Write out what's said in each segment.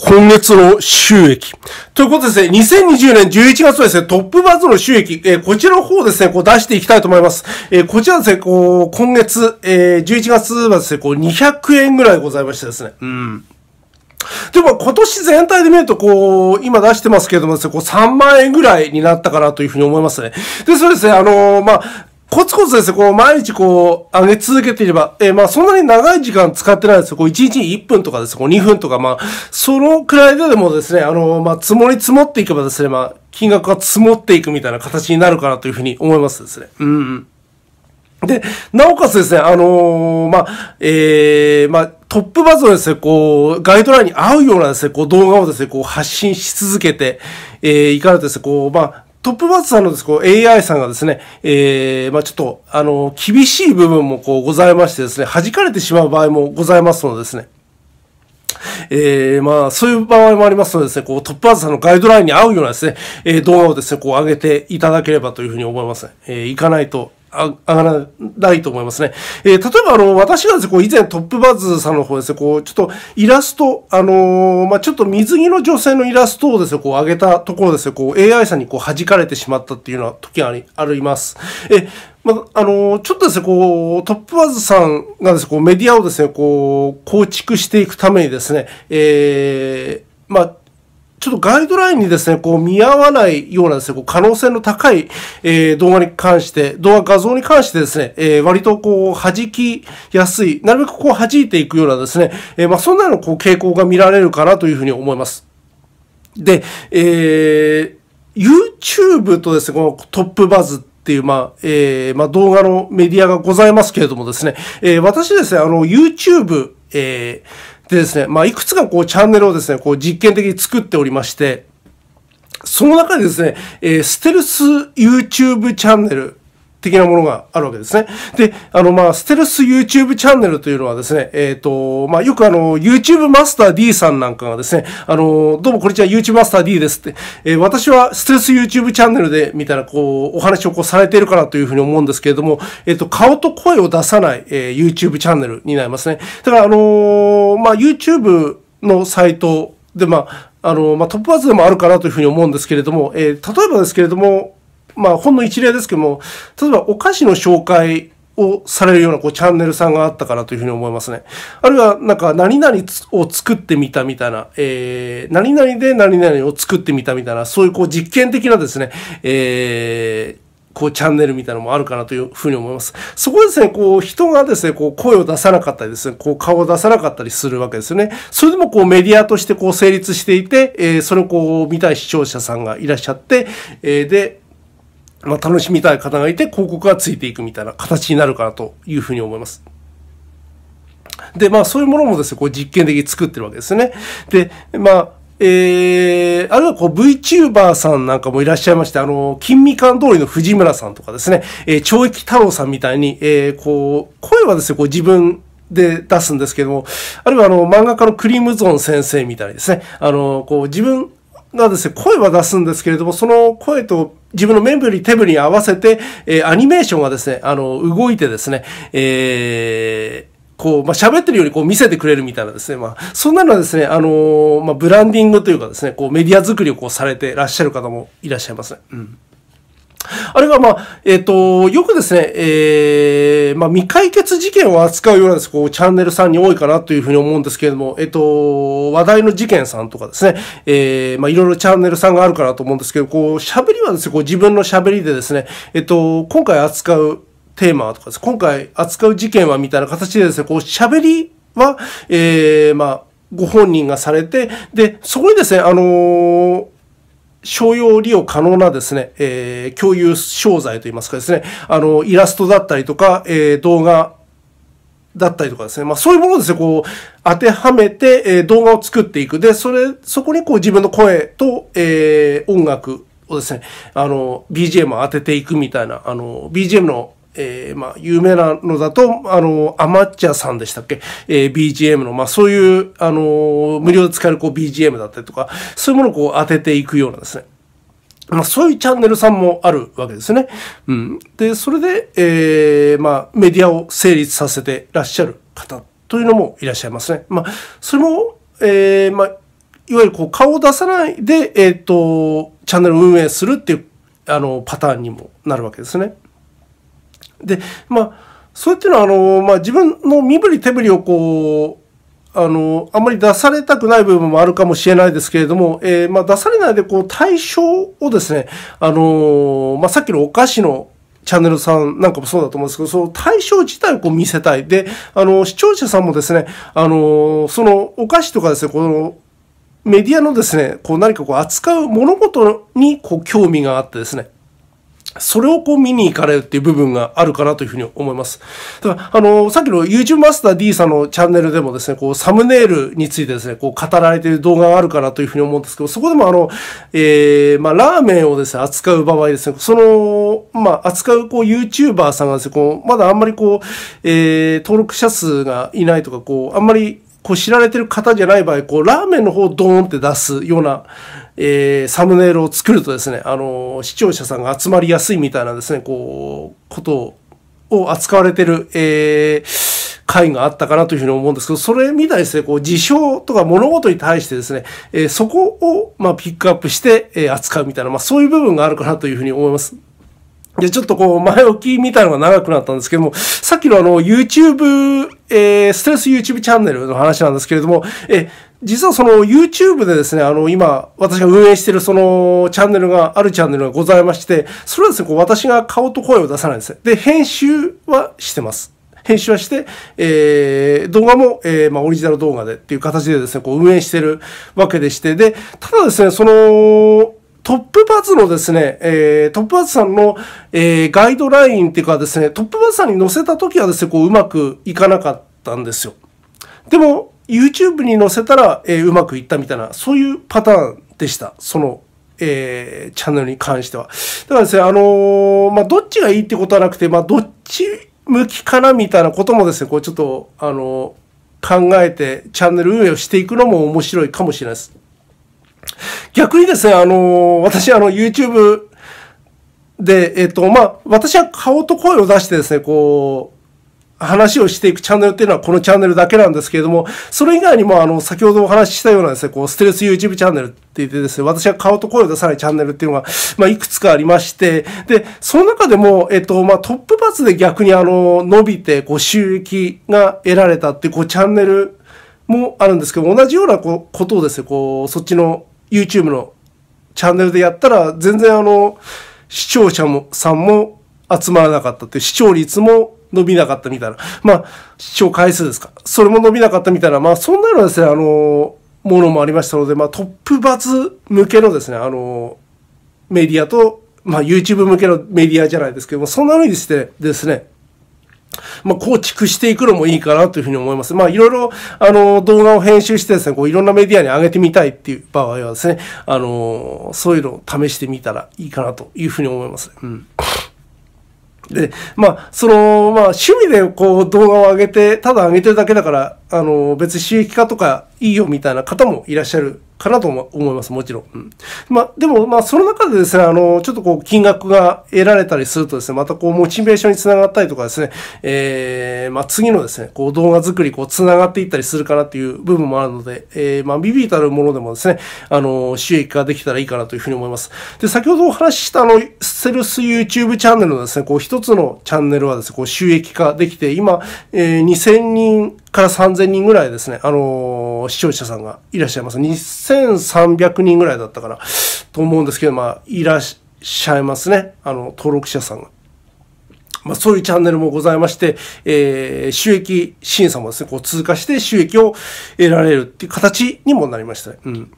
今月の収益。ということですね、2020年11月はですね、トップバズの収益、えー、こちらの方ですね、こう出していきたいと思います。えー、こちらですね、こう、今月、えー、11月はですね、こう、200円ぐらいございましてですね、うん。でも今年全体で見ると、こう、今出してますけれどもですね、こう3万円ぐらいになったかなというふうに思いますね。で、そうですね、あのー、まあ、コツコツですね、こう、毎日こう、上げ続けていれば、えー、まあ、そんなに長い時間使ってないですよ。こう、1日に1分とかですね、こう、2分とか、まあ、そのくらいでもですね、あのー、まあ、積もり積もっていけばですね、まあ、金額が積もっていくみたいな形になるかなというふうに思いますですね。うん、うん。で、なおかつですね、あのー、まあ、えー、まあ、トップバズのですね、こう、ガイドラインに合うようなですね、こう動画をですね、こう発信し続けて、えー、いかれてですね、こう、まあ、トップバッターのです、こう、AI さんがですね、えー、まあちょっと、あの、厳しい部分もこう、ございましてですね、弾かれてしまう場合もございますのでですね、えー、まあ、そういう場合もありますのでですね、こう、トップバーズさんのガイドラインに合うようなですね、えー、動画をですね、こう、上げていただければというふうに思います、ね。えー、いかないと、あ上がらないと思いますね。えー、例えばあの、私がですね、こう以前トップバズさんの方ですね、こう、ちょっとイラスト、あのー、まあ、ちょっと水着の女性のイラストをですね、こう上げたところですね、こう AI さんにこう弾かれてしまったっていうような時があり、あります。え、まあ、あのー、ちょっとですね、こう、トップバズさんがですね、こうメディアをですね、こう、構築していくためにですね、えー、まあ、ちょっとガイドラインにですね、こう見合わないようなですね、こう可能性の高い、えー、動画に関して、動画画像に関してですね、えー、割とこう弾きやすい、なるべくこう弾いていくようなですね、えー、まあそんなのこう傾向が見られるかなというふうに思います。で、えー、YouTube とですね、このトップバズっていう、まあ、えー、まあ動画のメディアがございますけれどもですね、えー、私ですね、あの YouTube、えー、でですね、まあ、いくつかこうチャンネルをですね、こう実験的に作っておりまして、その中でですね、えー、ステルス YouTube チャンネル的なものがあるわけですね。で、あの、まあ、ステルス YouTube チャンネルというのはですね、えっ、ー、と、まあ、よくあの、YouTube マスター D さんなんかがですね、あの、どうもこんにちは、YouTube マスター D ですって、えー、私はステルス YouTube チャンネルで、みたいな、こう、お話をこうされているかなというふうに思うんですけれども、えっ、ー、と、顔と声を出さない、えー、YouTube チャンネルになりますね。だから、あのまあ、YouTube のサイトで、まあ、あの、まあ、トップバズでもあるかなというふうに思うんですけれども、えー、例えばですけれども、まあ、ほんの一例ですけども、例えばお菓子の紹介をされるようなこうチャンネルさんがあったかなというふうに思いますね。あるいは、なんか、何々を作ってみたみたいな、えー、何々で何々を作ってみたみたいな、そういうこう実験的なですね、えー、こうチャンネルみたいなのもあるかなというふうに思います。そこですね、こう人がですね、こう声を出さなかったりですね、こう顔を出さなかったりするわけですよね。それでもこうメディアとしてこう成立していて、えー、それをこう見たい視聴者さんがいらっしゃって、えー、で、まあ、楽しみたい方がいて広告がついていくみたいな形になるかなというふうに思います。で、まあそういうものもですね、こう実験的に作ってるわけですね。で、まあ、えー、あるいはこう VTuber さんなんかもいらっしゃいまして、あの、金未館通りの藤村さんとかですね、えー、懲役太郎さんみたいに、えー、こう、声はですね、こう自分で出すんですけども、あるいはあの、漫画家のクリムゾン先生みたいにですね、あの、こう自分なんですね、声は出すんですけれども、その声と自分の目振り、手振りに合わせて、えー、アニメーションがですね、あの、動いてですね、えー、こう、まあ、喋ってるようにこう見せてくれるみたいなですね。まあ、そんなのはですね、あのー、まあ、ブランディングというかですね、こうメディア作りをこうされてらっしゃる方もいらっしゃいますね。うん。あれが、まあ、えっ、ー、と、よくですね、えー、まあ、未解決事件を扱うようなです、こう、チャンネルさんに多いかなというふうに思うんですけれども、えっ、ー、と、話題の事件さんとかですね、えー、まあ、いろいろチャンネルさんがあるかなと思うんですけど、こう、喋りはですね、こう、自分の喋りでですね、えっ、ー、と、今回扱うテーマとかです、今回扱う事件はみたいな形でですね、こう、喋りは、えー、まあ、ご本人がされて、で、そこにですね、あのー商用利用可能なですね、えー、共有商材といいますかですね、あの、イラストだったりとか、えー、動画だったりとかですね、まあそういうものをですね、こう、当てはめて、えー、動画を作っていく。で、それ、そこにこう自分の声と、えー、音楽をですね、あの、BGM を当てていくみたいな、あの、BGM のえー、まあ、有名なのだと、あの、アマッチャさんでしたっけえー、BGM の、まあ、そういう、あの、無料で使える、こう、BGM だったりとか、そういうものをこう、当てていくようなですね。まあ、そういうチャンネルさんもあるわけですね。うん。で、それで、えー、まあ、メディアを成立させてらっしゃる方というのもいらっしゃいますね。まあ、それも、えー、まあ、いわゆるこう、顔を出さないで、えっ、ー、と、チャンネルを運営するっていう、あの、パターンにもなるわけですね。で、まあ、そういっていうのは、あの、まあ、自分の身振り手振りをこう、あの、あんまり出されたくない部分もあるかもしれないですけれども、えー、まあ、出されないで、こう、対象をですね、あの、まあ、さっきのお菓子のチャンネルさんなんかもそうだと思うんですけど、その対象自体をこう見せたい。で、あの、視聴者さんもですね、あの、そのお菓子とかですね、この、メディアのですね、こう何かこう扱う物事にこう興味があってですね、それをこう見に行かれるっていう部分があるかなというふうに思います。ただ、あの、さっきの YouTube マスター D さんのチャンネルでもですね、こう、サムネイルについてですね、こう、語られている動画があるかなというふうに思うんですけど、そこでもあの、えー、まあ、ラーメンをですね、扱う場合ですね、その、まあ、扱う、こう、YouTuber さんがですね、こう、まだあんまりこう、えー、登録者数がいないとか、こう、あんまりこう知られてる方じゃない場合、こうラーメンの方をドーンって出すような、えー、サムネイルを作るとですね、あのー、視聴者さんが集まりやすいみたいなですね、こう、ことを扱われてる、えー、回があったかなというふうに思うんですけど、それみたいですね、こう、事象とか物事に対してですね、えー、そこを、まあ、ピックアップして、え扱うみたいな、まあ、そういう部分があるかなというふうに思います。で、ちょっとこう、前置きみたいのが長くなったんですけども、さっきのあの、YouTube、えー、ストレス YouTube チャンネルの話なんですけれども、え、実はその YouTube でですね、あの、今、私が運営してるその、チャンネルが、あるチャンネルがございまして、それはですね、こう、私が顔と声を出さないんですね。で、編集はしてます。編集はして、えー、動画も、えー、まあ、オリジナル動画でっていう形でですね、こう運営してるわけでして、で、ただですね、その、トップバズのですね、えー、トップバズさんの、えー、ガイドラインっていうかですね、トップバズさんに載せた時はですね、こううまくいかなかったんですよ。でも、YouTube に載せたら、えー、うまくいったみたいな、そういうパターンでした。その、えー、チャンネルに関しては。だからですね、あのー、まあ、どっちがいいってことはなくて、まあ、どっち向きかなみたいなこともですね、こうちょっと、あのー、考えてチャンネル運営をしていくのも面白いかもしれないです。逆にですね、あのー、私、あの、YouTube で、えっ、と、まあ、私は顔と声を出してですね、こう、話をしていくチャンネルっていうのはこのチャンネルだけなんですけれども、それ以外にもあの、先ほどお話ししたようなですね、こう、ストレス YouTube チャンネルって言ってですね、私は顔と声を出さないチャンネルっていうのが、まあ、いくつかありまして、で、その中でも、えっと、まあ、トップバツで逆にあの、伸びて、こう、収益が得られたっていう、こう、チャンネルもあるんですけど、同じようなことをですね、こう、そっちの YouTube のチャンネルでやったら、全然あの、視聴者も、さんも集まらなかったって視聴率も伸びなかったみたいな。まあ、視聴回数ですか。それも伸びなかったみたいな、まあ、そんなのですね、あの、ものもありましたので、まあ、トップバズ向けのですね、あの、メディアと、まあ、YouTube 向けのメディアじゃないですけども、そんなのにしてですね、まあ、構築していくのもいいかなというふうに思います。まあ、いろいろ、あの、動画を編集してですね、こう、いろんなメディアに上げてみたいっていう場合はですね、あの、そういうのを試してみたらいいかなというふうに思います。うん。で、まあ、その、まあ、趣味でこう動画を上げて、ただ上げてるだけだから、あの、別に収益化とかいいよみたいな方もいらっしゃるかなと思います、もちろん。うん、まあ、でも、まあ、その中でですね、あの、ちょっとこう、金額が得られたりするとですね、またこう、モチベーションにつながったりとかですね、えー、まあ、次のですね、こう、動画作り、こう、つながっていったりするかなっていう部分もあるので、えー、まあ、ビビたるものでもですね、あの、収益化できたらいいかなというふうに思います。で、先ほどお話しした、あの、セルス YouTube チャンネルのですね、こう、一つのチャンネルはですね、こう、収益化できて、今、えー、2000人から3000人ぐらいですね、あのー、視聴者さんがいらっしゃいます。2300人ぐらいだったかな、と思うんですけど、まあ、いらっしゃいますね、あの、登録者さんが。まあ、そういうチャンネルもございまして、えー、収益審査もですね、こう通過して収益を得られるっていう形にもなりましたね。うん。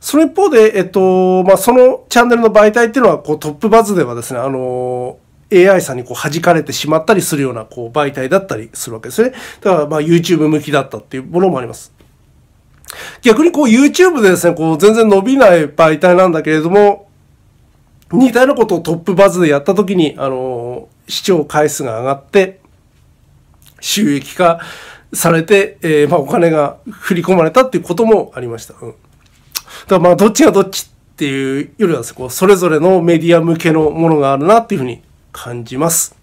その一方で、えっと、まあ、そのチャンネルの媒体っていうのは、こう、トップバズではですね、あの AI さんにこう弾かれてしまったりするようなこう媒体だったりするわけですね。だからまあ YouTube 向きだったっていうものもあります。逆にこう YouTube でですね、こう全然伸びない媒体なんだけれども、似たようなことをトップバズでやったときに、あの視聴回数が上がって、収益化されて、えー、まあお金が振り込まれたっていうこともありました。うん。だからまあどっちがどっちっていうよりはですね、こうそれぞれのメディア向けのものがあるなっていうふうに感じます。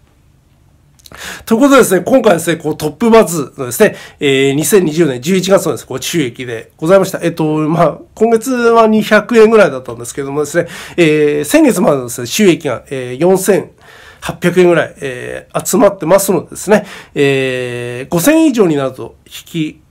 ということでですね、今回ですね、こうトップバズのですね、えー、2020年11月のですね、こう収益でございました。えっと、まあ、今月は200円ぐらいだったんですけどもですね、えー、先月までのですね、収益が、えー、4000、800円ぐらい、えー、集まってますのでですね、えー、5000円以上になると引き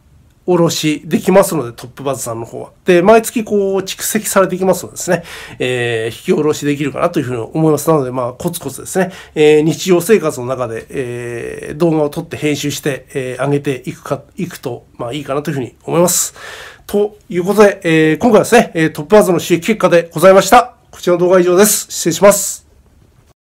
おろしできますので、トップバズさんの方は。で、毎月こう、蓄積されていきますのでですね、えー、引き下ろしできるかなというふうに思います。なので、まあ、コツコツですね、えー、日常生活の中で、えー、動画を撮って編集して、えー、上げていくか、いくと、まあ、いいかなというふうに思います。ということで、えー、今回はですね、トップバズの収益結果でございました。こちらの動画は以上です。失礼します。